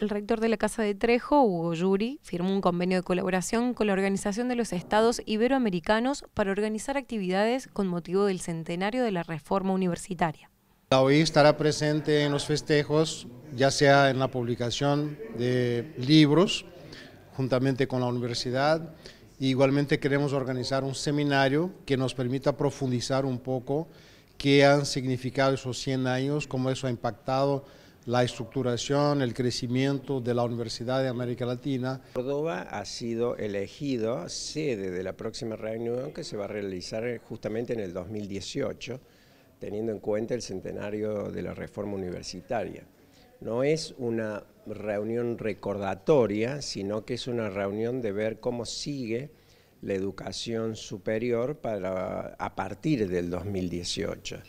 El rector de la Casa de Trejo, Hugo Yuri, firmó un convenio de colaboración con la Organización de los Estados Iberoamericanos para organizar actividades con motivo del centenario de la reforma universitaria. La OI estará presente en los festejos, ya sea en la publicación de libros, juntamente con la universidad. Igualmente queremos organizar un seminario que nos permita profundizar un poco qué han significado esos 100 años, cómo eso ha impactado la estructuración, el crecimiento de la Universidad de América Latina. Córdoba ha sido elegido sede de la próxima reunión que se va a realizar justamente en el 2018, teniendo en cuenta el centenario de la reforma universitaria. No es una reunión recordatoria, sino que es una reunión de ver cómo sigue la educación superior para, a partir del 2018.